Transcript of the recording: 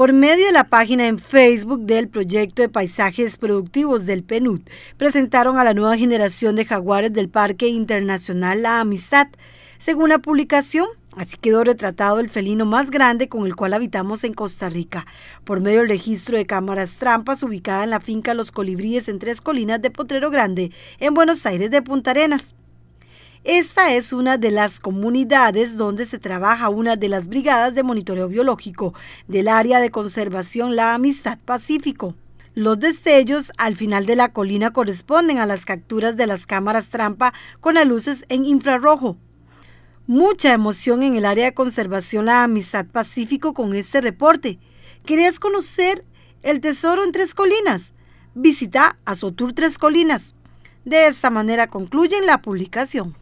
por medio de la página en Facebook del proyecto de paisajes productivos del PNUD, presentaron a la nueva generación de jaguares del Parque Internacional La Amistad. Según la publicación, así quedó retratado el felino más grande con el cual habitamos en Costa Rica, por medio del registro de cámaras trampas ubicada en la finca Los Colibríes en Tres Colinas de Potrero Grande, en Buenos Aires de Punta Arenas. Esta es una de las comunidades donde se trabaja una de las brigadas de monitoreo biológico del área de conservación La Amistad Pacífico. Los destellos al final de la colina corresponden a las capturas de las cámaras trampa con las luces en infrarrojo. Mucha emoción en el área de conservación La Amistad Pacífico con este reporte. ¿Querías conocer el tesoro en Tres Colinas? Visita Sotur Tres Colinas. De esta manera concluyen la publicación.